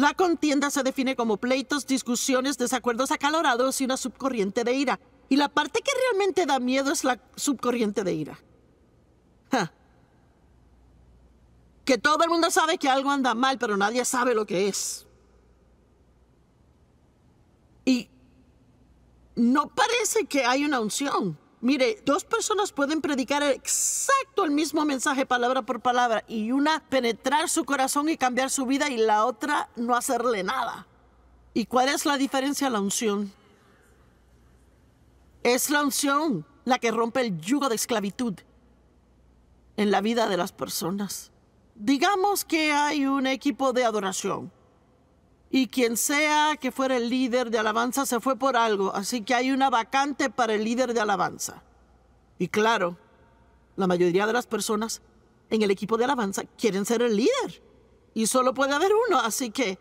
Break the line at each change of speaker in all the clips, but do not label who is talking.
La contienda se define como pleitos, discusiones, desacuerdos acalorados y una subcorriente de ira. Y la parte que realmente da miedo es la subcorriente de ira. Que todo el mundo sabe que algo anda mal, pero nadie sabe lo que es. Y no parece que hay una unción. Mire, dos personas pueden predicar exacto el mismo mensaje palabra por palabra y una penetrar su corazón y cambiar su vida y la otra no hacerle nada. ¿Y cuál es la diferencia? La unción. Es la unción la que rompe el yugo de esclavitud en la vida de las personas. Digamos que hay un equipo de adoración y quien sea que fuera el líder de alabanza se fue por algo, así que hay una vacante para el líder de alabanza. Y claro, la mayoría de las personas en el equipo de alabanza quieren ser el líder y solo puede haber uno, así que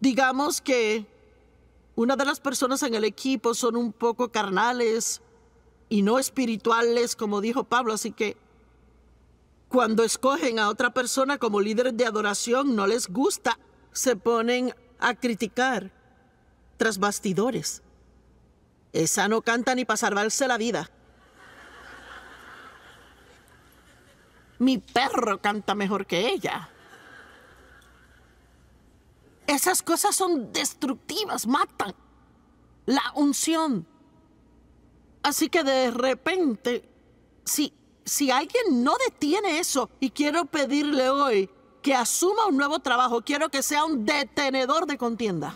digamos que una de las personas en el equipo son un poco carnales y no espirituales, como dijo Pablo, así que cuando escogen a otra persona como líder de adoración no les gusta se ponen a criticar tras bastidores. Esa no canta ni para salvarse la vida. Mi perro canta mejor que ella. Esas cosas son destructivas, matan. La unción. Así que de repente, si, si alguien no detiene eso, y quiero pedirle hoy que asuma un nuevo trabajo. Quiero que sea un detenedor de contienda.